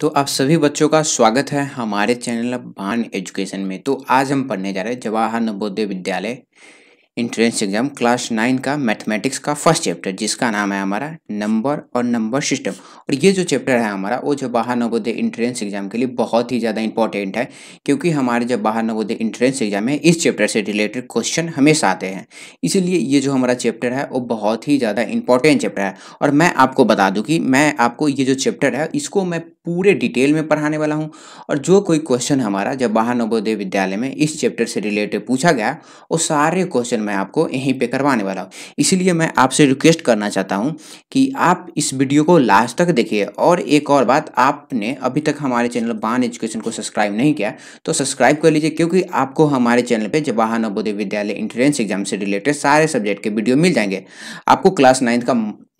तो आप सभी बच्चों का स्वागत है हमारे चैनल बान एजुकेशन में तो आज हम पढ़ने जा रहे हैं Jawahar Navodaya Vidyalaya entrance exam class nine का मैथमेटिक्स का फर्स्ट चैप्टर जिसका नाम है हमारा नंबर और नंबर सिस्टम और ये जो चैप्टर है हमारा वो जो बाहर नवोदय इंट्रेंस एग्जाम के लिए बहुत ही ज़्यादा इंपॉर्टेंट है क्योंकि हमारे जब बाहर नवोदय इंट्रेंस एग्जाम है इस चैप्टर से रिलेटेड क्वेश्चन हमेशा आते हैं इसीलिए ये जो हमारा चैप्टर है वो बहुत ही ज़्यादा इंपॉर्टेंट चैप्टर है और मैं आपको बता दूँ कि मैं आपको ये जो चैप्टर है इसको मैं पूरे डिटेल में पढ़ाने वाला हूँ और जो कोई क्वेश्चन हमारा जब बाहर नवोदय विद्यालय में इस चैप्टर से रिलेटेड पूछा गया वो सारे क्वेश्चन मैं आपको यहीं पे करवाने वाला हूँ इसीलिए मैं आपसे रिक्वेस्ट करना चाहता हूँ कि आप इस वीडियो को लास्ट तक देखिए और एक और बात आपने अभी तक हमारे चैनल बान एजुकेशन को सब्सक्राइब नहीं किया तो सब्सक्राइब कर लीजिए क्योंकि आपको हमारे चैनल पर जवाहर नवोदय विद्यालय इंट्रेंस एग्जाम से रिलेटेड सारे सब्जेक्ट के वीडियो मिल जाएंगे आपको क्लास नाइन्थ का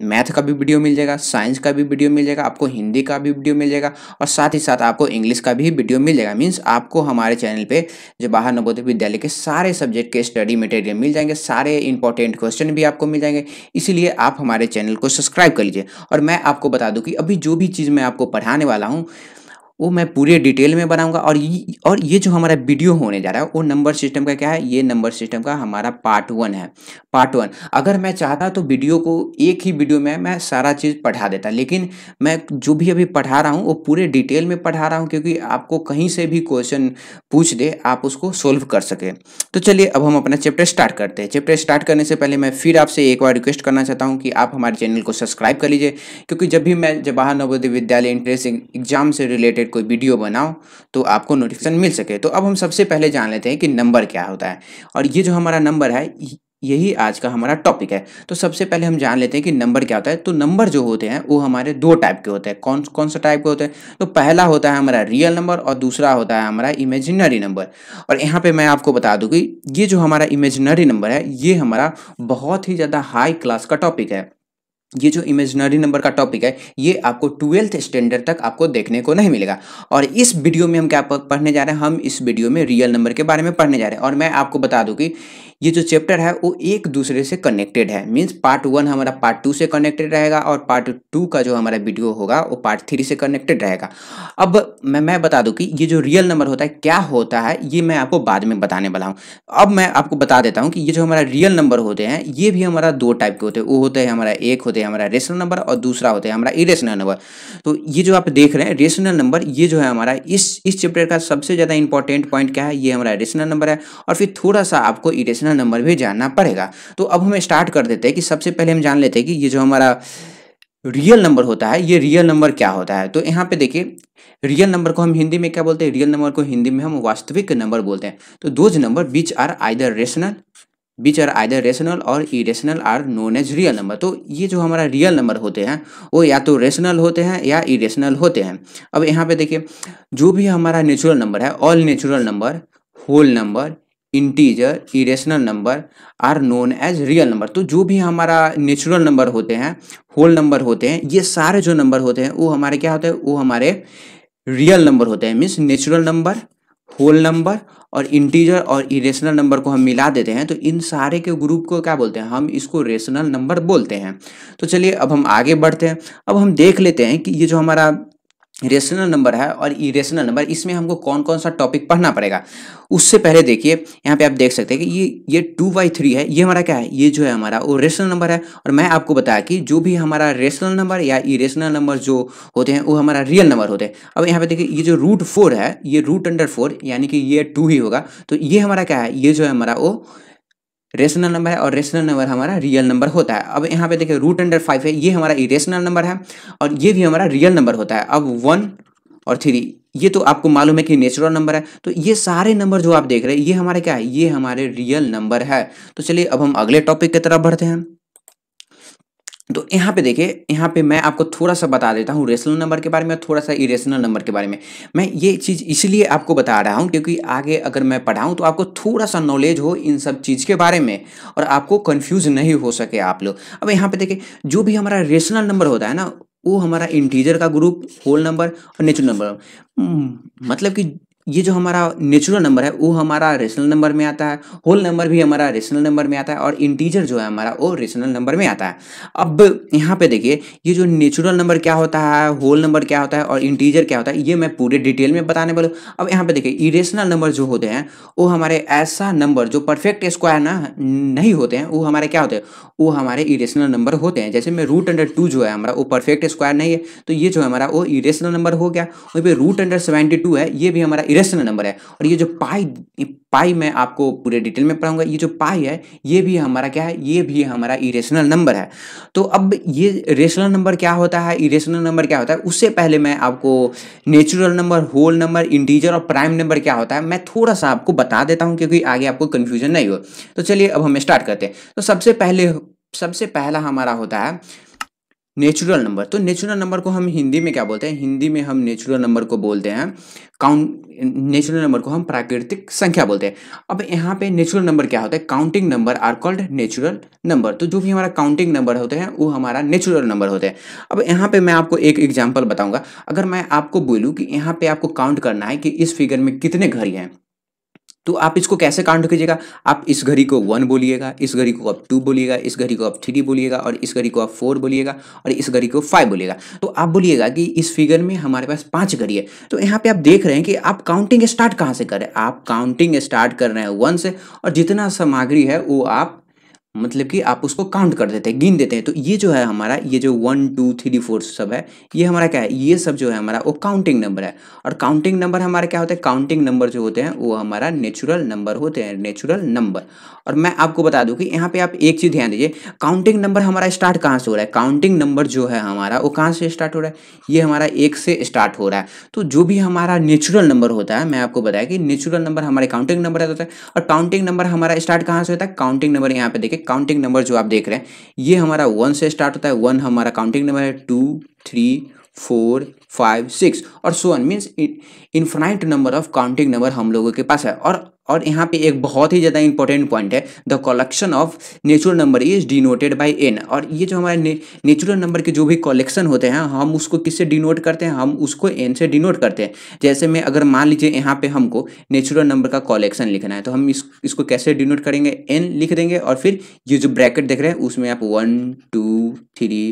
मैथ का भी वीडियो मिल जाएगा साइंस का भी वीडियो मिल जाएगा आपको हिंदी का भी वीडियो मिल जाएगा और साथ ही साथ आपको इंग्लिश का भी वीडियो मिल जाएगा मीन्स आपको हमारे चैनल पे जो बाहर नवोदय विद्यालय के सारे सब्जेक्ट के स्टडी मटेरियल मिल जाएंगे सारे इंपॉर्टेंट क्वेश्चन भी आपको मिल जाएंगे इसीलिए आप हमारे चैनल को सब्सक्राइब कर लीजिए और मैं आपको बता दूँ कि अभी जो भी चीज़ मैं आपको पढ़ाने वाला हूँ वो मैं पूरे डिटेल में बनाऊंगा और ये और ये जो हमारा वीडियो होने जा रहा है वो नंबर सिस्टम का क्या है ये नंबर सिस्टम का हमारा पार्ट वन है पार्ट वन अगर मैं चाहता तो वीडियो को एक ही वीडियो में मैं सारा चीज़ पढ़ा देता लेकिन मैं जो भी अभी पढ़ा रहा हूँ वो पूरे डिटेल में पढ़ा रहा हूँ क्योंकि आपको कहीं से भी क्वेश्चन पूछ दे आप उसको सोल्व कर सके तो चलिए अब हम अपना चैप्टर स्टार्ट करते हैं चैप्टर स्टार्ट करने से पहले मैं फिर आपसे एक बार रिक्वेस्ट करना चाहता हूँ कि आप हमारे चैनल को सब्सक्राइब कर लीजिए क्योंकि जब भी मैं जवाहर नवोदय विद्यालय इंट्रेंस एग्जाम से रिलेटेड रिलेटेड कोई वीडियो बनाओ तो आपको नोटिफिकेशन मिल सके तो अब हम सबसे पहले जान लेते हैं कि नंबर क्या होता है और ये जो हमारा नंबर है यही आज का हमारा टॉपिक है तो सबसे पहले हम जान लेते हैं कि नंबर क्या होता है तो नंबर जो होते हैं वो हमारे दो टाइप के होते हैं कौन कौन सा टाइप के होते हैं तो पहला होता है हमारा रियल नंबर और दूसरा होता है हमारा इमेजिनरी नंबर और यहाँ पे मैं आपको बता दूँ कि ये जो हमारा इमेजिनरी नंबर है ये हमारा बहुत ही ज़्यादा हाई क्लास का टॉपिक है ये जो इमेजनरी नंबर का टॉपिक है ये आपको ट्वेल्थ स्टैंडर्ड तक आपको देखने को नहीं मिलेगा और इस वीडियो में हम क्या पढ़ने जा रहे हैं हम इस वीडियो में रियल नंबर के बारे में पढ़ने जा रहे हैं और मैं आपको बता दूं कि ये जो चैप्टर है वो एक दूसरे से कनेक्टेड है मीन्स पार्ट वन हमारा पार्ट टू से कनेक्टेड रहेगा और पार्ट टू का जो हमारा वीडियो होगा वो पार्ट थ्री से कनेक्टेड रहेगा अब मैं मैं बता दूं कि ये जो रियल नंबर होता है क्या होता है ये मैं आपको बाद में बताने वाला हूँ अब मैं आपको बता देता हूँ कि ये जो हमारा रियल नंबर होते हैं ये भी हमारा दो टाइप के होते हैं वो होते हैं हमारा एक होते होते हैं हमारा रेशनल नंबर और दूसरा होता है हमारा इरेशनल नंबर तो ये जो आप देख रहे हैं रेशनल नंबर ये जो है हमारा इस इस चैप्टर का सबसे ज़्यादा इंपॉर्टेंट पॉइंट क्या है ये हमारा रेशनल नंबर है और फिर थोड़ा सा आपको इरेशनल नंबर भी जानना पड़ेगा तो अब हम स्टार्ट कर देते हैं कि सबसे पहले हम जान लेते हैं कि ये जो हमारा रियल नंबर होता है ये रियल नंबर क्या होता है तो यहाँ पे देखिए रियल नंबर को हम हिंदी में क्या बोलते हैं रियल नंबर को हिंदी में हम वास्तविक नंबर बोलते हैं तो those number which are either rational which are either rational और irrational are known as real number तो ये जो हमारा रियल नंबर होते हैं वो या तो रेशनल होते हैं या इरेशनल होते हैं अब यहाँ पे देखिए जो भी हमारा नेचुरल नंबर है all natural number whole number integer irrational number are known as real number तो जो भी हमारा नेचुरल नंबर होते हैं होल नंबर होते हैं ये सारे जो नंबर होते हैं वो हमारे क्या होते हैं वो हमारे रियल नंबर होते हैं means natural number whole number और इंटीजर और इरेशनल नंबर को हम मिला देते हैं तो इन सारे के ग्रुप को क्या बोलते हैं हम इसको रेशनल नंबर बोलते हैं तो चलिए अब हम आगे बढ़ते हैं अब हम देख लेते हैं कि ये जो हमारा रेशनल नंबर है और इरेशनल नंबर इसमें हमको कौन कौन सा टॉपिक पढ़ना पड़ेगा उससे पहले देखिए यहाँ पे आप देख सकते हैं कि ये ये टू बाई थ्री है ये हमारा क्या है ये जो है हमारा वो रेशनल नंबर है और मैं आपको बताया कि जो भी हमारा रेशनल नंबर या इरेशनल नंबर जो होते हैं वो हमारा रियल नंबर होते हैं अब यहाँ पे देखिए ये जो रूट फोर है ये रूट अंडर फोर यानी कि ये टू ही होगा तो ये हमारा क्या है ये जो है हमारा वो रेशनल नंबर है और रेशनल नंबर हमारा रियल नंबर होता है अब यहाँ पे देखिए रूट अंडर फाइव है ये हमारा इरेशनल नंबर है और ये भी हमारा रियल नंबर होता है अब वन और थ्री ये तो आपको मालूम है कि नेचुरल नंबर है तो ये सारे नंबर जो आप देख रहे हैं ये हमारे क्या है ये हमारे रियल नंबर है तो चलिए अब हम अगले टॉपिक की तरफ बढ़ते हैं तो यहाँ पे देखिए यहाँ पे मैं आपको थोड़ा सा बता देता हूँ रेशनल नंबर के बारे में और थोड़ा सा इरेशनल नंबर के बारे में मैं ये चीज़ इसलिए आपको बता रहा हूँ क्योंकि आगे अगर मैं पढ़ाऊँ तो आपको थोड़ा सा नॉलेज हो इन सब चीज़ के बारे में और आपको कन्फ्यूज नहीं हो सके आप लोग अब यहाँ पे देखिए जो भी हमारा रेशनल नंबर होता है ना वो हमारा इंटीजर का ग्रुप होल नंबर और नेचुरल नंबर हम्म, मतलब कि ये जो हमारा नेचुरल नंबर है वो हमारा रेशनल नंबर में आता है होल नंबर भी हमारा रेशनल नंबर में आता है और इंटीजर जो है हमारा वो रेशनल नंबर में आता है अब यहाँ पे देखिए ये जो नेचुरल नंबर क्या होता है होल नंबर क्या होता है और इंटीजर क्या होता है ये मैं पूरे डिटेल में बताने वाला हूँ अब यहाँ पे देखिए इरेशनल नंबर जो होते हैं वो हमारे ऐसा नंबर जो परफेक्ट स्क्वायर ना नहीं होते हैं वो हमारे क्या होते हैं वो हमारे इरेशनल नंबर होते हैं जैसे में रूट अंडर टू जो है हमारा वो परफेक्ट स्क्वायर नहीं है तो ये जो हमारा वो इरेशनल नंबर हो गया वहीं पर रूट अंडर सेवेंटी टू है ये भी हमारा इरेशनल नंबर है और ये जो पाई पाई मैं आपको पूरे डिटेल में पढ़ाऊंगा ये जो पाई है ये भी हमारा क्या है ये भी हमारा इरेशनल नंबर है तो अब ये रेशनल नंबर क्या होता है इरेशनल नंबर क्या होता है उससे पहले मैं आपको natural number whole number integer और प्राइम नंबर क्या होता है मैं थोड़ा सा आपको बता देता हूँ क्योंकि आगे आपको कन्फ्यूजन नहीं हो तो चलिए अब हम स्टार्ट करते हैं तो सबसे पहले सबसे पहला हमारा होता है नेचुरल नंबर तो नेचुरल नंबर को हम हिंदी में क्या बोलते हैं हिंदी में हम नेचुरल नंबर को बोलते हैं काउंट नेचुरल नंबर को हम प्राकृतिक संख्या बोलते हैं अब यहाँ पे नेचुरल नंबर क्या होता है counting number are called natural number तो जो भी हमारा काउंटिंग नंबर होते हैं वो हमारा नेचुरल नंबर होते हैं अब यहाँ पे मैं आपको एक एग्जाम्पल बताऊंगा अगर मैं आपको बोलूँ कि यहाँ पे आपको काउंट करना है कि इस फिगर में कितने घर हैं तो आप इसको कैसे काउंट कीजिएगा आप इस घड़ी को वन बोलिएगा इस घड़ी को आप टू बोलिएगा इस घड़ी को आप थ्री बोलिएगा और इस घड़ी को आप फोर बोलिएगा और इस घड़ी को फाइव बोलिएगा तो आप बोलिएगा कि इस फिगर में हमारे पास पाँच घड़ी है तो यहाँ पे आप देख रहे हैं कि आप काउंटिंग स्टार्ट कहाँ से करें आप काउंटिंग स्टार्ट कर रहे हैं वन से और जितना सामग्री है वो आप मतलब कि आप उसको काउंट कर देते हैं गिन देते हैं तो ये जो है हमारा ये जो वन टू थ्री फोर सब है ये हमारा क्या है ये सब जो है हमारा वो काउंटिंग नंबर है और काउंटिंग नंबर हमारा क्या होता है काउंटिंग नंबर जो होते हैं वो हमारा नेचुरल नंबर होते हैं नेचुरल नंबर और मैं आपको बता दूं कि यहाँ पे आप एक चीज़ ध्यान दीजिए काउंटिंग नंबर हमारा स्टार्ट कहाँ से हो रहा है काउंटिंग नंबर जो है हमारा वो कहाँ से स्टार्ट हो रहा है ये हमारा एक से स्टार्ट हो रहा है तो जो भी हमारा नेचुरल नंबर होता है मैं आपको बताया कि नेचुरल नंबर हमारे काउंटिंग नंबर होता है तो- तो- और काउंटिंग नंबर हमारा स्टार्ट कहाँ से होता है काउंटिंग नंबर यहाँ पे देखिए काउंटिंग नंबर जो आप देख रहे हैं ये हमारा वन से स्टार्ट होता है वन हमारा काउंटिंग नंबर है two three four five six और so one means infinite number of counting number हम लोगों के पास है और और यहाँ पे एक बहुत ही ज़्यादा इंपॉर्टेंट पॉइंट है the collection of natural number is denoted by N और ये जो हमारे नेचुरल नंबर के जो भी कलेक्शन होते हैं हम उसको किससे डिनोट करते हैं हम उसको एन से डिनोट करते हैं जैसे मैं अगर मान लीजिए यहाँ पे हमको नेचुरल नंबर का कलेक्शन लिखना है तो हम इस, इसको कैसे डिनोट करेंगे एन लिख देंगे और फिर ये जो ब्रैकेट देख रहे हैं उसमें आप one two three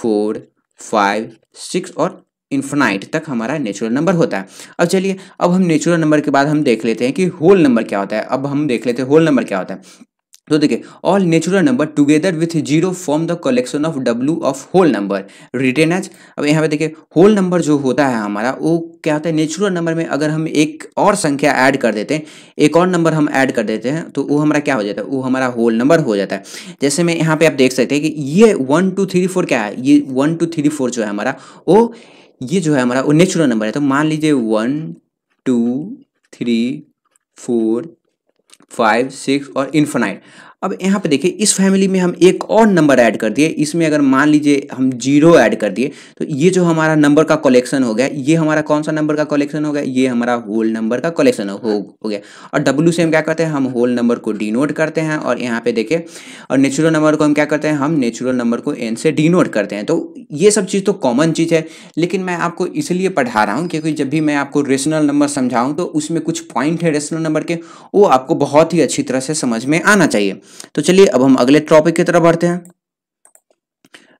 four five six और इन्फिनाइट तक हमारा नेचुरल नंबर होता है अब चलिए अब हम नेचुरल नंबर के बाद हम देख लेते हैं कि होल नंबर क्या होता है अब हम देख लेते हैं होल नंबर क्या होता है तो देखिए all natural number together with zero form the collection of W of whole number written H अब यहाँ पे देखिए होल नंबर जो होता है हमारा वो क्या होता है नेचुरल नंबर में अगर हम एक और संख्या ऐड कर देते हैं एक और नंबर हम ऐड कर देते हैं तो वो हमारा क्या हो जाता है वो हमारा होल नंबर हो जाता है जैसे मैं यहाँ पे आप देख सकते हैं कि ये वन टू थ्री फोर क्या है ये वन टू थ्री फोर जो है हमारा वो ये जो है हमारा वो नेचुरल नंबर है तो मान लीजिए one two three four five six और इन्फोनाइट अब यहाँ पे देखिए इस फैमिली में हम एक और नंबर ऐड कर दिए इसमें अगर मान लीजिए हम जीरो ऐड कर दिए तो ये जो हमारा नंबर का कलेक्शन हो गया ये हमारा कौन सा नंबर का कलेक्शन हो गया ये हमारा होल नंबर का कलेक्शन हो, हो गया और डब्ल्यू से हम क्या करते हैं हम होल नंबर को डिनोट करते हैं और यहाँ पे देखिए और नेचुरल नंबर को हम क्या करते हैं हम नेचुरल नंबर को एन से डिनोट करते हैं तो ये सब चीज़ तो कॉमन चीज़ है लेकिन मैं आपको इसलिए पढ़ा रहा हूँ क्योंकि जब भी मैं आपको रेशनल नंबर समझाऊँ तो उसमें कुछ पॉइंट है रेशनल नंबर के वो आपको बहुत ही अच्छी तरह से समझ में आना चाहिए तो चलिए अब हम अगले टॉपिक की तरफ बढ़ते हैं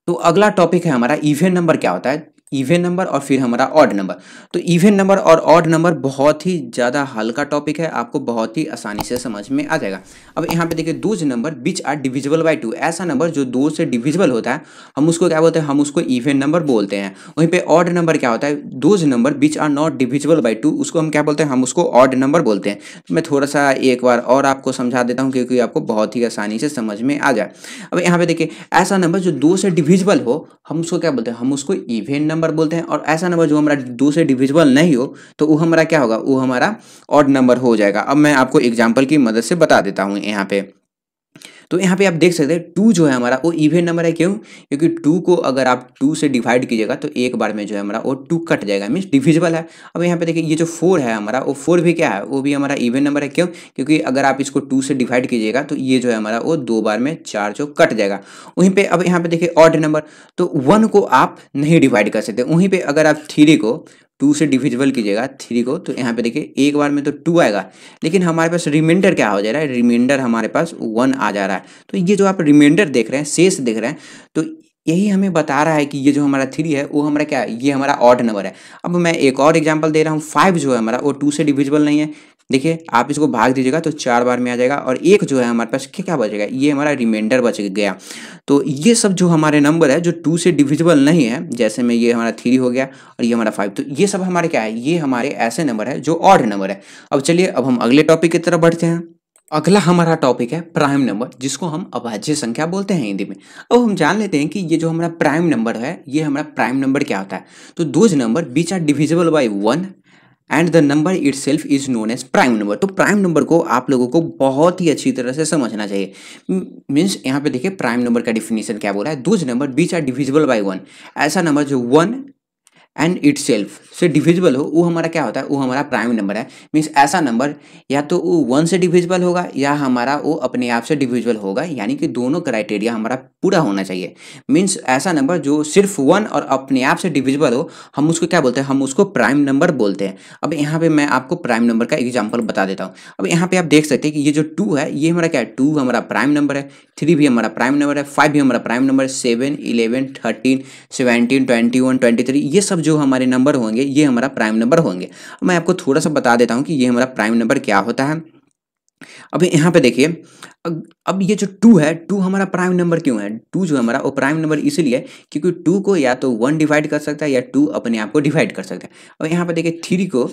तो अगला टॉपिक है हमारा इवेंट नंबर क्या होता है इवेन नंबर और फिर हमारा ऑड नंबर तो इवेन नंबर और ऑड नंबर बहुत ही ज़्यादा हल्का टॉपिक है आपको बहुत ही आसानी से समझ में आ जाएगा अब यहाँ पे देखिए those number which are divisible by two ऐसा नंबर जो दो से डिविजिबल होता है हम उसको क्या बोलते हैं हम उसको इवेन नंबर बोलते हैं वहीं पर ऑड नंबर क्या होता है those number which are not divisible by two उसको हम क्या बोलते हैं हम उसको ऑड नंबर बोलते हैं तो मैं थोड़ा सा एक बार और आपको समझा देता हूँ क्योंकि आपको बहुत ही आसानी से समझ में आ जाए अब यहाँ पे देखिए ऐसा नंबर जो दो से डिविजिबल हो हम उसको क्या बोलते हैं हम उसको इवेन नंबर नंबर बोलते हैं और ऐसा नंबर जो हमारा दूसरे डिविजिबल नहीं हो तो वो हमारा क्या होगा वो हमारा ऑड नंबर हो जाएगा अब मैं आपको एग्जाम्पल की मदद से बता देता हूँ यहाँ पे तो यहाँ पे आप देख सकते हैं टू जो है हमारा वो इवेंट नंबर है क्यों क्योंकि टू को अगर आप टू से डिवाइड कीजिएगा तो एक बार में जो है हमारा वो टू कट जाएगा मीन्स डिविजिबल है अब यहाँ पे देखिए ये जो फोर है हमारा वो फोर भी क्या है वो भी हमारा इवेंट नंबर है क्यों क्योंकि अगर आप इसको टू से डिवाइड कीजिएगा तो ये जो है हमारा वो दो बार में चार जो कट जाएगा वहीं पर अब यहाँ पे देखिए ऑर्ड नंबर तो वन को आप नहीं डिवाइड कर सकते वहीं पर अगर आप थ्री को टू से डिविजिबल कीजिएगा थ्री को तो यहाँ पे देखिए एक बार में तो टू आएगा लेकिन हमारे पास रिमाइंडर क्या हो जा रहा है रिमाइंडर हमारे पास वन आ जा रहा है तो ये जो आप रिमाइंडर देख रहे हैं शेष देख रहे हैं तो यही हमें बता रहा है कि ये जो हमारा थ्री है वो हमारा क्या है ये हमारा ऑड नंबर है अब मैं एक और एग्जाम्पल दे रहा हूँ फाइव जो है हमारा वो टू से डिविजिबल नहीं है देखिए आप इसको भाग दीजिएगा तो चार बार में आ जाएगा और एक जो है हमारे पास क्या क्या बचेगा ये हमारा रिमाइंडर बच गया तो ये सब जो हमारे नंबर है जो टू से डिविजिबल नहीं है जैसे में ये हमारा थ्री हो गया और ये हमारा फाइव तो ये सब हमारे क्या है ये हमारे ऐसे नंबर है जो ऑर्ड नंबर है अब चलिए अब हम अगले टॉपिक की तरफ बढ़ते हैं अगला हमारा टॉपिक है प्राइम नंबर जिसको हम अभाज्य संख्या बोलते हैं हिंदी में अब हम जान लेते हैं कि ये जो हमारा प्राइम नंबर है ये हमारा प्राइम नंबर क्या होता है तो those number which are divisible by one and the number itself is known as prime number तो प्राइम नंबर को आप लोगों को बहुत ही अच्छी तरह से समझना चाहिए मीन्स यहाँ पे देखिए प्राइम नंबर का डिफिनेशन क्या बोला है those number which are divisible by one ऐसा नंबर जो वन एंड इट सेल्फ से डिविजिबल हो वो हमारा क्या होता है वो हमारा प्राइम नंबर है मीन्स ऐसा नंबर या तो वो वन से डिविजिबल होगा या हमारा वो अपने आप से डिविजिबल होगा यानी कि दोनों क्राइटेरिया हमारा पूरा होना चाहिए मीन्स ऐसा नंबर जो सिर्फ वन और अपने आप से डिविजिबल हो हम उसको क्या बोलते हैं हम उसको प्राइम नंबर बोलते हैं अब यहाँ पर मैं आपको प्राइम नंबर का एग्जाम्पल बता देता हूँ अब यहाँ पर आप देख सकते हैं कि ये जो टू है ये हमारा क्या है टू हमारा प्राइम नंबर है थ्री भी हमारा प्राइम नंबर है फाइव भी हमारा प्राइम नंबर है seven eleven thirteen seventeen twenty one twenty three ये सब जो हमारे नंबर होंगे ये हमारा प्राइम नंबर होंगे मैं आपको थोड़ा सा बता देता हूँ कि ये हमारा प्राइम नंबर क्या होता है अब यहाँ पे देखिए अब ये जो टू है टू हमारा प्राइम नंबर क्यों है टू जो हमारा वो प्राइम नंबर इसलिए क्योंकि टू को या तो वन डिवाइड कर सकता है या टू अपने आप को डिवाइड कर सकता है अब यहाँ पे देखिए थ्री को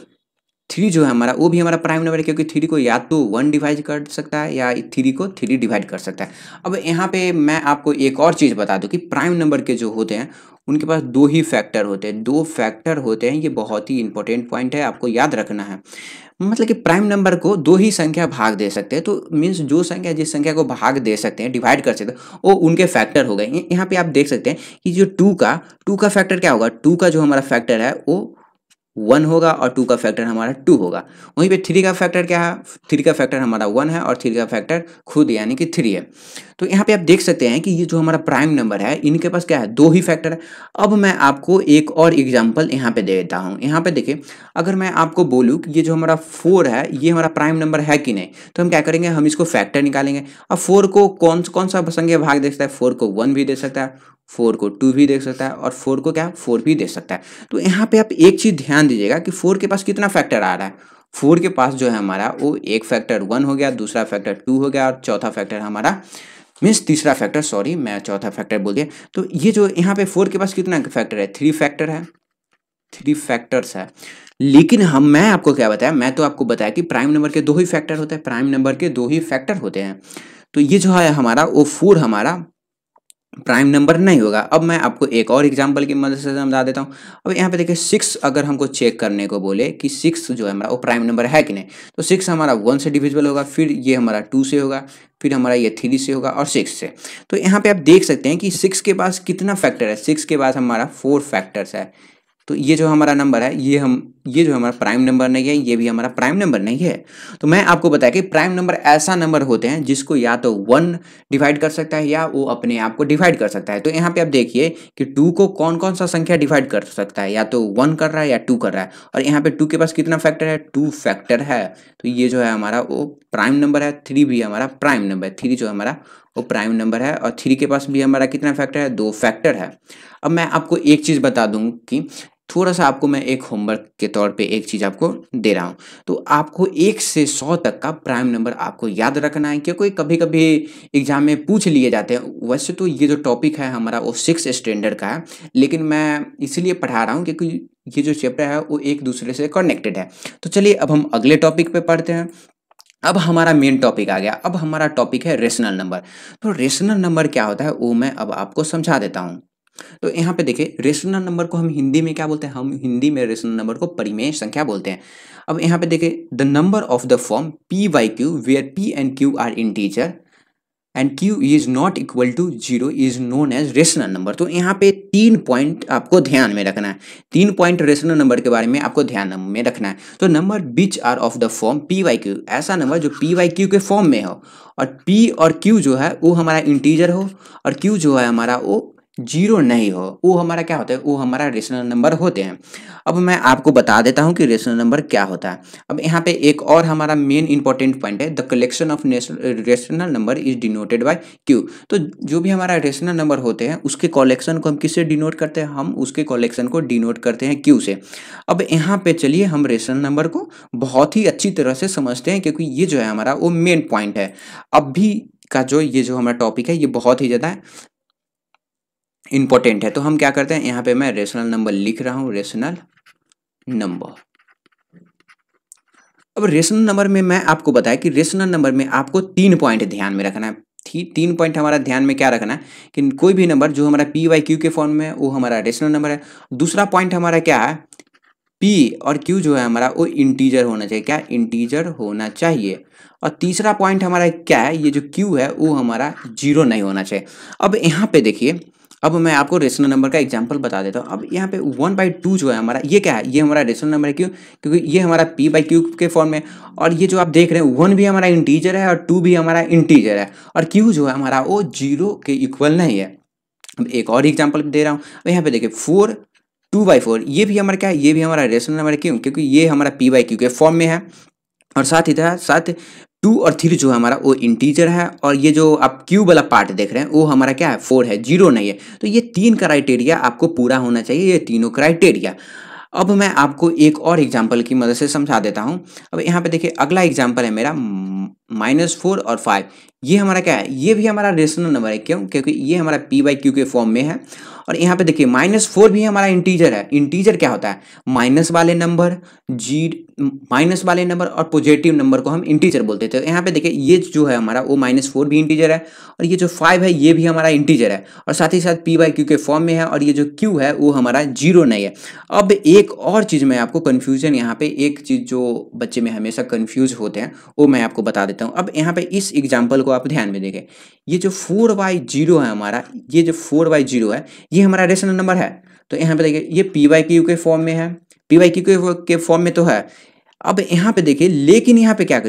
थ्री जो है हमारा वो भी हमारा प्राइम नंबर है क्योंकि थ्री को या तो वन डिवाइड कर सकता है या थ्री को थ्री डिवाइड कर सकता है अब यहाँ पे मैं आपको एक और चीज़ बता दूँ कि प्राइम नंबर के जो होते हैं उनके पास दो ही फैक्टर होते हैं दो फैक्टर होते हैं ये बहुत ही इंपॉर्टेंट पॉइंट है आपको याद रखना है मतलब कि प्राइम नंबर को दो ही संख्या भाग दे सकते हैं तो मीन्स जो संख्या जिस संख्या को भाग दे सकते हैं डिवाइड कर सकते हैं वो उनके फैक्टर हो गए यहाँ पे आप देख सकते हैं कि जो टू का टू का फैक्टर क्या होगा टू का जो हमारा फैक्टर है वो वन होगा और टू का फैक्टर हमारा टू होगा वहीं पे थ्री का फैक्टर क्या है थ्री का फैक्टर हमारा वन है और थ्री का फैक्टर खुद यानी कि थ्री है तो यहाँ पे आप देख सकते हैं कि ये जो हमारा प्राइम नंबर है इनके पास क्या है दो ही फैक्टर है अब मैं आपको एक और एग्जाम्पल यहाँ पे दे देता हूँ यहाँ पे देखिए अगर मैं आपको बोलूँ कि ये जो हमारा फोर है ये हमारा प्राइम नंबर है कि नहीं तो हम क्या करेंगे हम इसको फैक्टर निकालेंगे अब फोर को कौन कौन सा संख्या भाग दे सकता है फोर को वन भी दे सकता है फोर को टू भी देख सकता है और फोर को क्या फोर भी देख सकता है तो यहाँ पे आप एक चीज़ ध्यान दीजिएगा कि फोर के पास कितना फैक्टर आ रहा है फोर के पास जो है हमारा वो एक फैक्टर वन हो गया दूसरा फैक्टर टू हो गया और चौथा फैक्टर हमारा मीन्स तीसरा फैक्टर सॉरी मैं चौथा फैक्टर बोल दिया तो ये जो यहाँ पे फोर के पास कितना फैक्टर है थ्री फैक्टर है थ्री फैक्टर्स है लेकिन हम मैं आपको क्या बताया मैं तो आपको बताया कि प्राइम नंबर के दो ही फैक्टर होते हैं प्राइम नंबर के दो ही फैक्टर होते हैं तो ये जो है हमारा वो फोर हमारा प्राइम नंबर नहीं होगा अब मैं आपको एक और एग्जांपल की मदद से समझा देता हूँ अब यहाँ पे देखिए सिक्स अगर हमको चेक करने को बोले कि सिक्स जो है हमारा वो प्राइम नंबर है कि नहीं तो सिक्स हमारा वन से डिविजिबल होगा फिर ये हमारा टू से होगा फिर हमारा ये थ्री से होगा और सिक्स से तो यहाँ पे आप देख सकते हैं कि सिक्स के पास कितना फैक्टर है सिक्स के पास हमारा फोर फैक्टर्स है तो ये जो हमारा नंबर है ये हम ये जो हमारा प्राइम नंबर नहीं है ये भी हमारा प्राइम नंबर नहीं है तो मैं आपको बताया कि प्राइम नंबर ऐसा नंबर होते हैं जिसको या तो वन डिवाइड कर सकता है या वो अपने आप को डिवाइड कर सकता है तो यहाँ पे आप देखिए कि टू को कौन कौन सा संख्या डिवाइड कर सकता है या तो वन कर रहा है या टू कर रहा है और यहाँ पे टू के पास कितना फैक्टर है टू फैक्टर है तो ये जो है हमारा वो प्राइम नंबर है थ्री भी हमारा प्राइम नंबर है थ्री जो हमारा वो प्राइम नंबर है और थ्री के पास भी हमारा कितना फैक्टर है दो फैक्टर है अब मैं आपको एक चीज़ बता दूँ कि थोड़ा सा आपको मैं एक होमवर्क के तौर पे एक चीज़ आपको दे रहा हूँ तो आपको एक से सौ तक का प्राइम नंबर आपको याद रखना है क्योंकि कभी कभी एग्जाम में पूछ लिए जाते हैं वैसे तो ये जो टॉपिक है हमारा वो सिक्स स्टैंडर्ड का है लेकिन मैं इसलिए पढ़ा रहा हूँ क्योंकि ये जो चैप्टर है वो एक दूसरे से कनेक्टेड है तो चलिए अब हम अगले टॉपिक पे पढ़ते हैं अब हमारा मेन टॉपिक आ गया अब हमारा टॉपिक है रेशनल नंबर तो रेशनल नंबर क्या होता है वो मैं अब आपको समझा देता हूँ तो यहाँ पे देखिए रेशनल नंबर को हम हिंदी में क्या बोलते हैं हम हिंदी में रेशनल नंबर को परिमेय संख्या बोलते हैं अब यहाँ पे देखिए the number of the form P by Q where P and Q are integer and Q is not equal to zero is known as rational number तो यहाँ पे तीन पॉइंट आपको ध्यान में रखना है तीन पॉइंट रेशनल नंबर के बारे में आपको ध्यान में रखना है तो number which are of the form P by Q ऐसा नंबर जो पी वाई क्यू के फॉर्म में हो और पी और क्यू जो है वो हमारा इंटीजर हो और क्यू जो है हमारा वो जीरो नहीं हो वो हमारा क्या होता है वो हमारा रेशनल नंबर होते हैं अब मैं आपको बता देता हूँ कि रेशनल नंबर क्या होता है अब यहाँ पे एक और हमारा मेन इंपॉर्टेंट पॉइंट है the collection of rational number is denoted by Q तो जो भी हमारा रेशनल नंबर होते हैं उसके कलेक्शन को हम किससे डिनोट करते हैं हम उसके कलेक्शन को डिनोट करते हैं क्यू से अब यहाँ पे चलिए हम रेशनल नंबर को बहुत ही अच्छी तरह से समझते हैं क्योंकि ये जो है हमारा वो मेन पॉइंट है अब भी का जो ये जो हमारा टॉपिक है ये बहुत ही ज़्यादा इंपॉर्टेंट है तो हम क्या करते हैं यहां पे मैं रेशनल नंबर लिख रहा हूं रेशनल नंबर अब रेशनल नंबर में मैं आपको बताया कि रेशनल नंबर में आपको तीन पॉइंट ध्यान में रखना है थी, तीन पॉइंट हमारा ध्यान में क्या रखना है कि कोई भी नंबर जो हमारा पी वाई क्यू के फॉर्म में है वो हमारा रेशनल नंबर है दूसरा पॉइंट हमारा क्या है पी और क्यू जो है हमारा वो इंटीजर होना चाहिए क्या इंटीजर होना चाहिए और तीसरा पॉइंट हमारा क्या है ये जो क्यू है वो हमारा जीरो नहीं होना चाहिए अब यहाँ पे देखिए अब मैं आपको रेशनल नंबर का एग्जाम्पल बता देता हूँ अब यहाँ पे वन बाई टू जो है हमारा ये क्या है ये हमारा रेशनल नंबर है क्यों क्योंकि ये हमारा पी बाई क्यू के फॉर्म में और ये जो आप देख रहे हैं वन भी हमारा इंटीजर है और टू भी हमारा इंटीजर है और क्यू जो है हमारा वो जीरो के इक्वल नहीं है अब एक और एग्जाम्पल दे रहा हूँ यहाँ पे देखिए फोर टू बाई फोर ये भी हमारा क्या है ये भी हमारा रेशनल नंबर है क्यों क्योंकि ये हमारा पी बाई क्यू के फॉर्म में है और साथ ही साथ टू और थ्री जो है हमारा वो इंटीजर है और ये जो आप क्यू वाला पार्ट देख रहे हैं वो हमारा क्या है फोर है जीरो नहीं है तो ये तीन क्राइटेरिया आपको पूरा होना चाहिए ये तीनों क्राइटेरिया अब मैं आपको एक और एग्जाम्पल की मदद से समझा देता हूँ अब यहाँ पे देखिए अगला एग्जाम्पल है मेरा माइनस फोर और फाइव ये हमारा क्या है ये भी हमारा रेशनल नंबर है क्यों क्योंकि ये हमारा पी बाई क्यू के फॉर्म में है और यहाँ पे देखिए माइनस फोर भी हमारा इंटीजर है इंटीजर क्या होता है माइनस वाले नंबर जी माइनस वाले नंबर और पॉजिटिव नंबर को हम इंटीजर बोलते थे तो यहाँ पे देखिए ये जो है हमारा वो माइनस फोर भी इंटीजर है और ये जो फाइव है ये भी हमारा इंटीजर है और साथ ही साथ पी बाई क्यू के फॉर्म में है और ये जो क्यू है वो हमारा जीरो नहीं है अब एक और चीज़ मैं आपको कन्फ्यूजन यहाँ पे एक चीज़ जो बच्चे में हमेशा कन्फ्यूज होते हैं वो मैं आपको बता देता हूँ अब यहाँ पे इस एग्जाम्पल को आप ध्यान में देखें ये जो फोर बाई जीरो है हमारा ये जो फोर बाई जीरो है ये हमारा रेशनल नंबर है तो यहाँ पे देखिए ये पी वाई क्यू के फॉर्म में है पी वाई क्यू के फॉर्म में तो है अब यहाँ पे देखिए लेकिन यहाँ पे क्या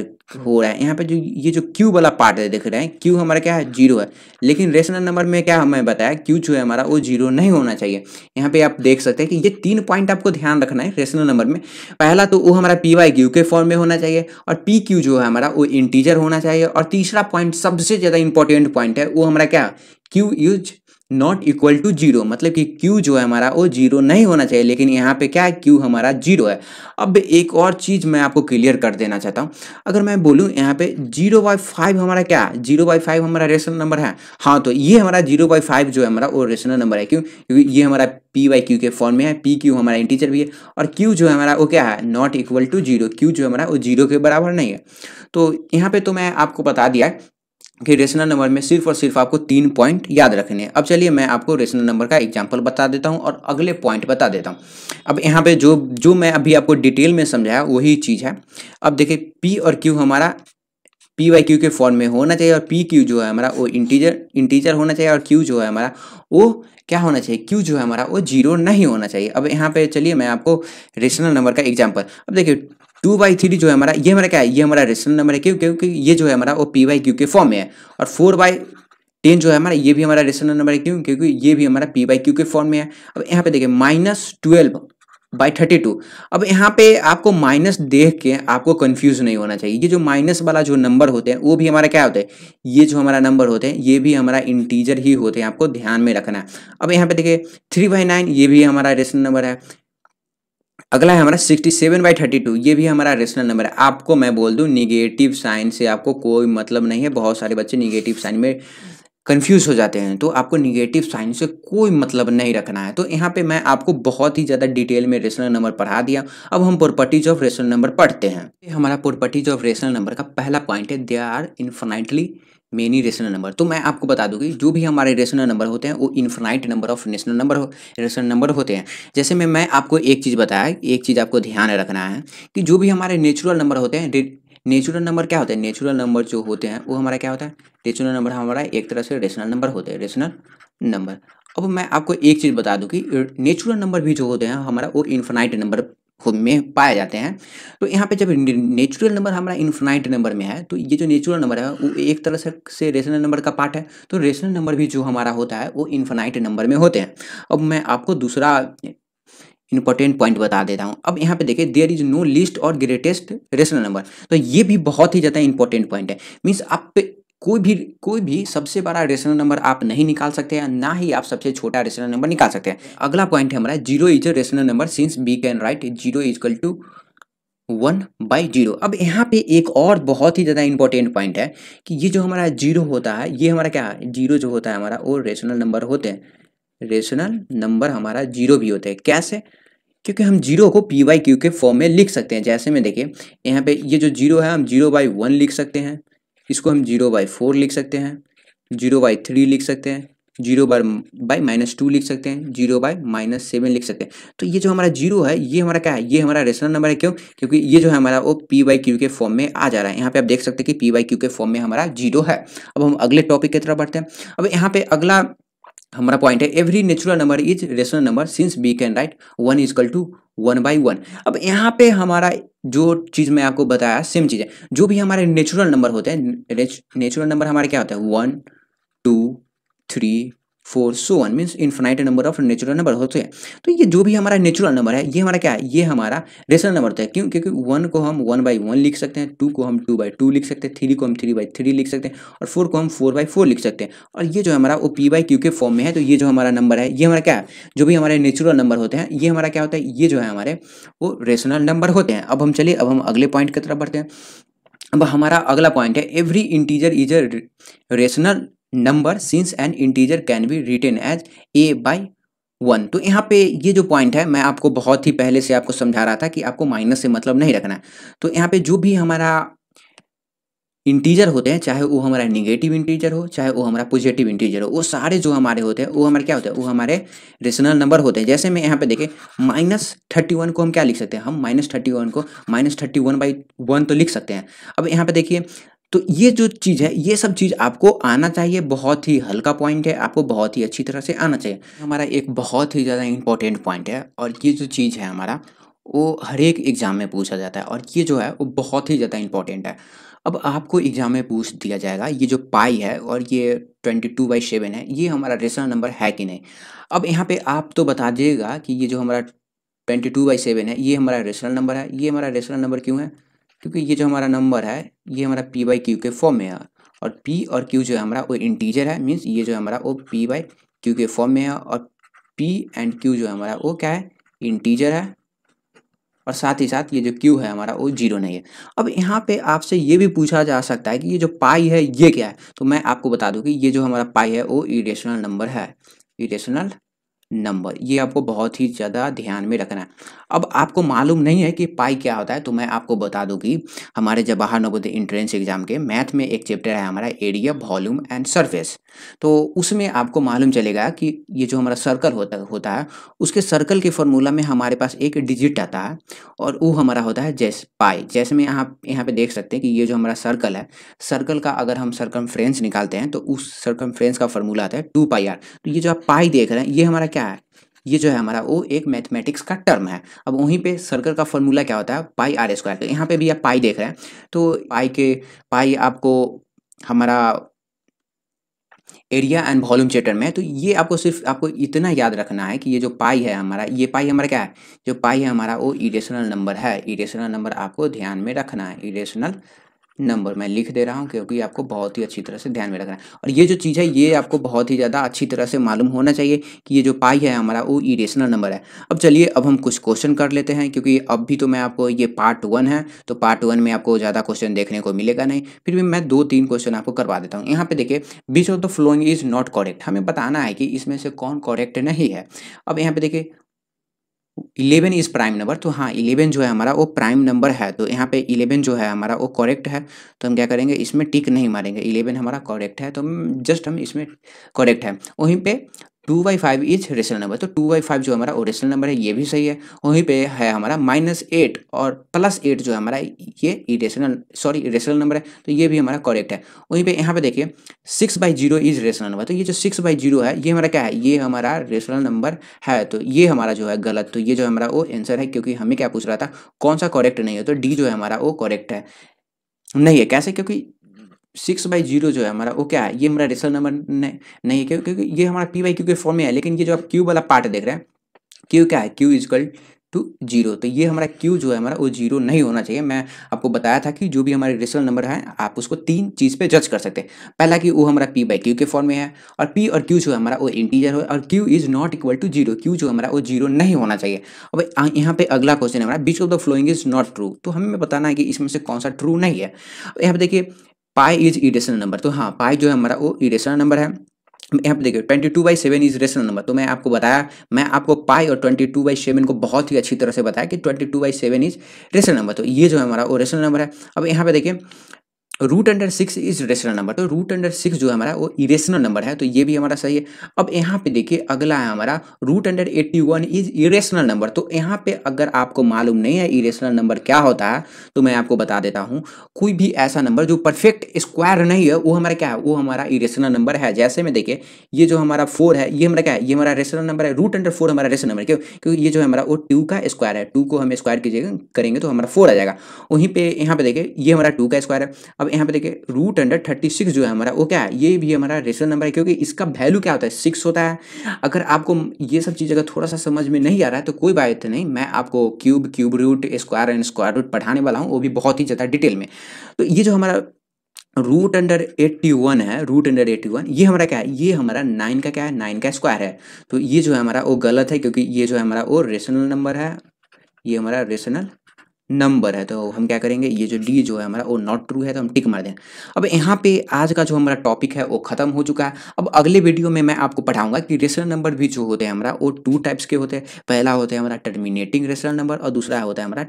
हो रहा है यहाँ पे जो ये जो क्यू वाला पार्ट है देख रहे हैं क्यू हमारा क्या है जीरो है लेकिन रेशनल नंबर में क्या हमें बताया क्यू जो है हमारा वो जीरो नहीं होना चाहिए यहाँ पे आप देख सकते हैं कि ये तीन पॉइंट आपको ध्यान रखना है रेशनल नंबर में पहला तो वो हमारा पी वाई क्यू के फॉर्म में होना चाहिए और पी क्यू जो है हमारा वो इंटीजर होना चाहिए और तीसरा पॉइंट सबसे ज़्यादा इंपॉर्टेंट पॉइंट है वो हमारा क्या Q is not equal to zero मतलब कि क्यू जो है हमारा वो जीरो नहीं होना चाहिए लेकिन यहाँ पे क्या है क्यू हमारा जीरो है अब एक और चीज़ मैं आपको क्लियर कर देना चाहता हूँ अगर मैं बोलूँ यहाँ पे जीरो बाई फाइव हमारा क्या है जीरो बाई फाइव हमारा रेशनल नंबर है हाँ तो ये हमारा जीरो बाई फाइव जो है हमारा वो रेशनल नंबर है क्यों क्योंकि ये हमारा पी वाई क्यू के फॉर्म में है पी क्यू हमारा इंटीचर भी है और क्यू जो है हमारा वो क्या है not equal to zero Q जो हमारा वो जीरो के बराबर नहीं है तो यहाँ पे तो मैं आपको बता दिया है कि रेशनल नंबर में सिर्फ और सिर्फ आपको तीन पॉइंट याद रखने हैं अब चलिए मैं आपको रेशनल नंबर का एग्जांपल बता देता हूं और अगले पॉइंट बता देता हूं अब यहाँ पे जो जो मैं अभी आपको डिटेल में समझाया वही चीज़ है अब देखिए पी और क्यू हमारा पी वाई क्यू के फॉर्म में होना चाहिए और पी क्यू जो है हमारा वो इंटीजर इंटीजर होना चाहिए और क्यू जो है हमारा वो क्या होना चाहिए क्यू जो है हमारा वो जीरो नहीं होना चाहिए अब यहाँ पे चलिए मैं आपको रेशनल नंबर का एग्जाम्पल अब देखिए टू बाई थ्री जो है हमारा ये हमारा क्या है ये हमारा रेशनल नंबर है क्यों क्योंकि ये जो है हमारा वो पी वाई क्यू के फॉर्म में है और फोर बाई टेन जो है हमारा ये भी हमारा रेशनल नंबर है क्यों क्योंकि ये भी हमारा पी वाई क्यू के फॉर्म में है अब यहाँ पे देखिए minus twelve by thirty two अब यहाँ पे आपको माइनस देख के आपको कंफ्यूज नहीं होना चाहिए ये जो माइनस वाला जो नंबर होते हैं वो भी हमारा क्या होते हैं ये जो हमारा नंबर होते हैं ये भी हमारा इंटीजर ही होते हैं आपको ध्यान में रखना है अब यहाँ पे देखिए थ्री बाई नाइन ये भी हमारा रेशनल नंबर है अगला है हमारा 67 सेवन बाई थर्टी टू ये भी हमारा रेशनल नंबर है आपको मैं बोल दूं निगेटिव साइन से आपको कोई मतलब नहीं है बहुत सारे बच्चे निगेटिव साइन में कन्फ्यूज़ हो जाते हैं तो आपको निगेटिव साइन से कोई मतलब नहीं रखना है तो यहाँ पे मैं आपको बहुत ही ज़्यादा डिटेल में रेशनल नंबर पढ़ा दिया अब हम प्रॉपर्टीज ऑफ रेशनल नंबर पढ़ते हैं हमारा प्रॉपर्टीज ऑफ रेशनल नंबर का पहला पॉइंट है there are infinitely many rational number तो मैं आपको बता दूँगी जो भी हमारे रेशनल नंबर होते हैं वो infinite number of national number हो रेशनल नंबर होते हैं जैसे मैं मैं आपको एक चीज़ बताया एक चीज़ आपको ध्यान रखना है कि जो भी हमारे नेचुरल नंबर होते हैं नेचुरल नंबर क्या होते हैं नेचुरल नंबर जो होते हैं वो हमारा क्या होता है नेचुरल नंबर हमारा एक तरह से रेशनल नंबर होते हैं रेशनल नंबर अब मैं आपको एक चीज़ बता दूँ कि नेचुरल नंबर भी जो होते हैं हमारा वो इन्फिनाइट नंबर खुद में पाए जाते हैं तो यहाँ पे जब नेचुरल नंबर हमारा इन्फिनाइट नंबर में है तो ये जो नेचुरल नंबर है वो एक तरह से से रेशनल नंबर का पार्ट है तो रेशनल नंबर भी जो हमारा होता है वो इन्फिनाइट नंबर में होते हैं अब मैं आपको दूसरा इंपॉर्टेंट पॉइंट बता देता हूँ अब यहाँ पे देखिए देयर इज नो लिस्ट और ग्रेटेस्ट रेशनल नंबर तो ये भी बहुत ही ज़्यादा इंपॉर्टेंट पॉइंट है मीन्स आप कोई भी कोई भी सबसे बड़ा रेशनल नंबर आप नहीं निकाल सकते हैं ना ही आप सबसे छोटा रेशनल नंबर निकाल सकते हैं अगला पॉइंट है हमारा zero is a rational number since we can write zero equal to one by zero अब यहाँ पे एक और बहुत ही ज़्यादा इंपॉर्टेंट पॉइंट है कि ये जो हमारा जीरो होता है ये हमारा क्या है जीरो जो होता है हमारा वो रेशनल नंबर होते हैं रेशनल नंबर हमारा जीरो भी होते हैं कैसे क्योंकि हम जीरो को पी वाई क्यू के फॉर्म में लिख सकते हैं जैसे में देखिए यहाँ पे ये जो जीरो है हम जीरो बाई वन लिख सकते हैं इसको हम जीरो बाई फोर लिख सकते हैं जीरो बाई थ्री लिख सकते हैं जीरो बार बाई माइनस टू लिख सकते हैं जीरो बाई माइनस सेवन लिख सकते हैं तो ये जो हमारा जीरो है ये हमारा क्या है ये हमारा रेशनल नंबर है क्यों क्योंकि ये जो है हमारा वो पी बाई क्यू के फॉर्म में आ जा रहा है यहाँ पे आप देख सकते हैं कि पी बाई क्यू के फॉर्म में हमारा जीरो है अब हम अगले टॉपिक की तरफ बढ़ते हैं अब यहाँ पे अगला हमारा पॉइंट है every natural number is rational number since we can write one equal to one by one अब यहाँ पे हमारा जो चीज़ मैं आपको बताया सेम चीज़ है जो भी हमारे नेचुरल नंबर होते हैं नेचुरल नंबर हमारे क्या होता है one two three four so one means infinite number of natural number होते हैं तो ये जो भी हमारा नेचुरल नंबर है ये हमारा क्या है ये हमारा रेशनल नंबर होता है क्यों क्योंकि वन को हम वन बाई वन लिख सकते हैं टू को हम टू बाई टू लिख सकते हैं थ्री को हम थ्री बाई थ्री लिख सकते हैं और फोर को हम फोर बाई फोर लिख सकते हैं और ये जो हमारा वो पी बाई क्यू के फॉर्म में है तो ये जो हमारा नंबर है ये हमारा क्या है जो भी हमारे नेचुरल नंबर होते हैं ये हमारा क्या होता है ये जो है हमारे वो रेशनल नंबर होते हैं अब हम चलिए अब हम अगले पॉइंट की तरफ बढ़ते हैं अब हमारा अगला पॉइंट है every integer is a rational number since and integer can be written as a by one तो यहाँ पे ये जो पॉइंट है मैं आपको बहुत ही पहले से आपको समझा रहा था कि आपको माइनस से मतलब नहीं रखना है तो यहाँ पे जो भी हमारा इंटीजर होते हैं चाहे वो हमारा निगेटिव इंटीजर हो चाहे वो हमारा पॉजिटिव इंटीजर हो वो सारे जो हमारे होते हैं वो हमारे क्या होते हैं वो हमारे रेशनल नंबर होते हैं जैसे मैं यहाँ पे देखें माइनस थर्टी वन को हम क्या लिख सकते हैं हम माइनस थर्टी वन को minus thirty one by one तो लिख सकते हैं अब यहाँ पे देखिए तो ये जो चीज़ है ये सब चीज़ आपको आना चाहिए बहुत ही हल्का पॉइंट है आपको बहुत ही अच्छी तरह से आना चाहिए हमारा एक बहुत ही ज़्यादा इंपॉर्टेंट पॉइंट है और ये जो चीज़ है हमारा वो हर एक एग्ज़ाम में पूछा जाता है और ये जो है वो बहुत ही ज़्यादा इंपॉर्टेंट है अब आपको एग्ज़ाम में पूछ दिया जाएगा ये जो पाई है और ये ट्वेंटी टू बाई सेवन है ये हमारा रेशनल नंबर है कि नहीं अब यहाँ पे आप तो बता दिएगा कि ये जो हमारा ट्वेंटी टू बाई सेवन है ये हमारा रेशनल नंबर है ये हमारा रेशनल नंबर क्यों है क्योंकि ये जो हमारा नंबर है ये हमारा पी बाई क्यू के फॉर्म में है और पी और क्यू जो है हमारा वो इंटीजर है मीन्स ये जो है हमारा वो पी बाई क्यू के फॉर्म में है और पी एंड क्यू जो है हमारा वो क्या है इंटीजर है और साथ ही साथ ये जो क्यू है हमारा वो जीरो नहीं है अब यहाँ पे आपसे ये भी पूछा जा सकता है कि ये जो पाई है ये क्या है तो मैं आपको बता दूँ कि ये जो हमारा पाई है वो इरेशनल नंबर है इरेशनल नंबर ये आपको बहुत ही ज़्यादा ध्यान में रखना है अब आपको मालूम नहीं है कि पाई क्या होता है तो मैं आपको बता दूँ कि हमारे जवाहर नवोदय इंट्रेंस एग्जाम के मैथ में एक चैप्टर है हमारा एरिया वॉल्यूम एंड सरफेस तो उसमें आपको मालूम चलेगा कि ये जो हमारा सर्कल होता होता है उसके सर्कल के फॉर्मूला में हमारे पास एक डिजिट आता है और वो हमारा होता है जैस पाई जैसे में आप यहाँ पर देख सकते हैं कि ये जो हमारा सर्कल है सर्कल का अगर हम सर्कम निकालते हैं तो उस सर्कम का फॉर्मूला आता है टू पाई आर तो ये जो आप पाई देख रहे हैं ये हमारा क्या क्या है ये जो है हमारा वो एक मैथमेटिक्स का टर्म है अब वहीं पे सर्कल का फॉर्मूला क्या होता है पाई आर स्क्वायर तो यहाँ पे भी आप पाई देख रहे हैं तो पाई के पाई आपको हमारा एरिया एंड वॉल्यूम चैटर में तो ये आपको सिर्फ आपको इतना याद रखना है कि ये जो पाई है हमारा ये पाई हमारा क्या है जो पाई है हमारा वो इरेशनल नंबर है इरेशनल नंबर आपको ध्यान में रखना है इरेशनल नंबर मैं लिख दे रहा हूँ क्योंकि आपको बहुत ही अच्छी तरह से ध्यान में रखना है और ये जो चीज़ है ये आपको बहुत ही ज़्यादा अच्छी तरह से मालूम होना चाहिए कि ये जो पाई है हमारा वो इरेशनल नंबर है अब चलिए अब हम कुछ क्वेश्चन कर लेते हैं क्योंकि अब भी तो मैं आपको ये पार्ट वन है तो पार्ट वन में आपको ज़्यादा क्वेश्चन देखने को मिलेगा नहीं फिर भी मैं दो तीन क्वेश्चन आपको करवा देता हूँ यहाँ पर देखिए which of the following is not correct हमें बताना है कि इसमें से कौन करेक्ट नहीं है अब यहाँ पर देखिए इलेवन इज़ प्राइम नंबर तो हाँ इलेवन जो है हमारा वो प्राइम नंबर है तो यहाँ पे इलेवन जो है हमारा वो करेक्ट है तो हम क्या करेंगे इसमें टिक नहीं मारेंगे इलेवन हमारा करेक्ट है तो जस्ट हम इसमें करेक्ट है वहीं पे two by five is rational number तो टू बाई फाइव जो हमारा ओरेशनल नंबर है ये भी सही है वहीं पे है हमारा माइनस एट और प्लस एट जो हमारा ये इरेशनल सॉरी रेशनल नंबर है तो ये भी हमारा करेक्ट है वहीं पे यहाँ पे देखिए six by zero is rational number तो ये जो सिक्स बाई जीरो है ये हमारा क्या है ये हमारा रेशनल नंबर है तो ये हमारा जो है गलत तो ये जो हमारा वो आंसर है क्योंकि हमें क्या पूछ रहा था कौन सा करेक्ट नहीं है तो डी जो है हमारा वो करेक्ट है नहीं है कैसे क्योंकि सिक्स बाई जीरो जो है हमारा वो क्या है ये हमारा रेशनल नंबर नहीं है क्योंकि ये हमारा पी बाई क्यू के फॉर्म में है लेकिन ये जो आप क्यू वाला पार्ट देख रहे हैं क्यू क्या है क्यू इजकल टू जीरो तो ये हमारा क्यू जो है हमारा वो जीरो नहीं होना चाहिए मैं आपको बताया था कि जो भी हमारे रेशनल नंबर है आप उसको तीन चीज़ पे जज कर सकते हैं पहला कि वो हमारा पी बाई क्यू के फॉर्म में है और पी और क्यू जो है हमारा वो इंटीजर हो और q is not equal to zero Q जो हमारा वो जीरो नहीं होना चाहिए अब यहाँ पे अगला क्वेश्चन है हमारा which of the following is not true तो हमें बताना है कि इसमें से कौन सा ट्रू नहीं है यहाँ पर देखिए पाई इज इडेशनल नंबर तो हाँ पाई जो है हमारा वो इडेशनल नंबर है यहाँ पर देखिए twenty two by seven is rational number तो मैं आपको बताया मैं आपको पाई और ट्वेंटी टू बाई सेवन को बहुत ही अच्छी तरह से बताया कि twenty two by seven is rational number तो ये जो है हमारा वो रेशनल नंबर है अब यहाँ पे देखिए root under six is rational number तो रूट अंडर सिक्स जो है हमारा वो इरेशनल नंबर है तो ये भी हमारा सही है अब यहाँ पे देखिए अगला है हमारा root under eighty one is irrational number तो यहाँ पे अगर आपको मालूम नहीं है इरेशनल नंबर क्या होता है तो मैं आपको बता देता हूँ कोई भी ऐसा नंबर जो परफेक्ट स्क्वायर नहीं है वो हमारा क्या है वो हमारा इरेशनल नंबर है जैसे में देखिए ये जो हमारा फोर है ये हमारा क्या है ये हमारा रेशनल नंबर है रूट अंडर फोर हमारा रेशनल नंबर क्यों क्योंकि ये जो हमारा वो टू का स्क्वायर है टू को हम स्क्वायर कीजिएगा करेंगे तो हमारा फोर आ जाएगा वहीं पर यहाँ पे देखिए ये हमारा टू का स्क्वायर है अब यहाँ पे देखिए रूट अंडर थर्टी सिक्स जो है हमारा वो क्या है ये भी हमारा रेशनल नंबर है क्योंकि इसका वैल्यू क्या होता है सिक्स होता है अगर आपको ये सब चीज़ अगर थोड़ा सा समझ में नहीं आ रहा है तो कोई बात नहीं मैं आपको cube cube root square and square root पढ़ाने वाला हूँ वो भी बहुत ही ज़्यादा डिटेल में तो ये जो हमारा रूट अंडर एट्टी वन है रूट अंडर एट्टी वन ये हमारा क्या है ये हमारा नाइन का क्या है नाइन का स्क्वायर है तो ये जो है हमारा वो गलत है क्योंकि ये जो है हमारा वो रेशनल नंबर है ये हमारा रेशनल नंबर है तो हम क्या करेंगे ये जो डी जो है हमारा वो नॉट ट्रू है तो हम टिक मार दें अब यहाँ पे आज का जो हमारा टॉपिक है वो खत्म हो चुका है अब अगले वीडियो में मैं आपको पढ़ाऊंगा कि रेशनल नंबर भी जो होते हैं हमारा वो टू टाइप्स के होते हैं पहला होता है हमारा टर्मिनेटिंग रेशनल नंबर और दूसरा होता है हमारा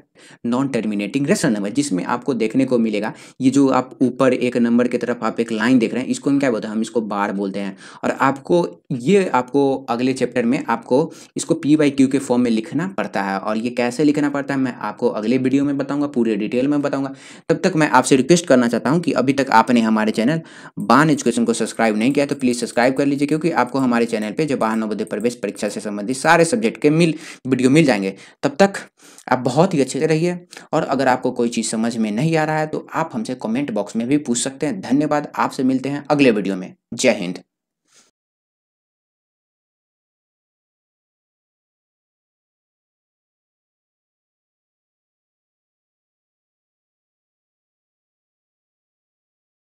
नॉन टर्मिनेटिंग रेशनल नंबर जिसमें आपको देखने को मिलेगा ये जो आप ऊपर एक नंबर की तरफ आप एक लाइन देख रहे हैं इसको हम क्या बोलते हैं हम इसको बार बोलते हैं और आपको ये आपको अगले चैप्टर में आपको इसको पी बाई क्यू के फॉर्म में लिखना पड़ता है और ये कैसे लिखना पड़ता है मैं आपको अगले वीडियो में बताऊंगा पूरे डिटेल में बताऊंगा तब तक मैं आपसे रिक्वेस्ट करना चाहता हूं कि अभी तक आपने हमारे चैनल बान एजुकेशन को सब्सक्राइब नहीं किया तो प्लीज़ सब्सक्राइब कर लीजिए क्योंकि आपको हमारे चैनल पर जो नवोदय प्रवेश परीक्षा से संबंधित सारे सब्जेक्ट के मिल वीडियो मिल जाएंगे तब तक आप बहुत ही अच्छे से रहिए और अगर आपको कोई चीज़ समझ में नहीं आ रहा है तो आप हमसे कमेंट बॉक्स में भी पूछ सकते हैं धन्यवाद आपसे मिलते हैं अगले वीडियो में जय हिंद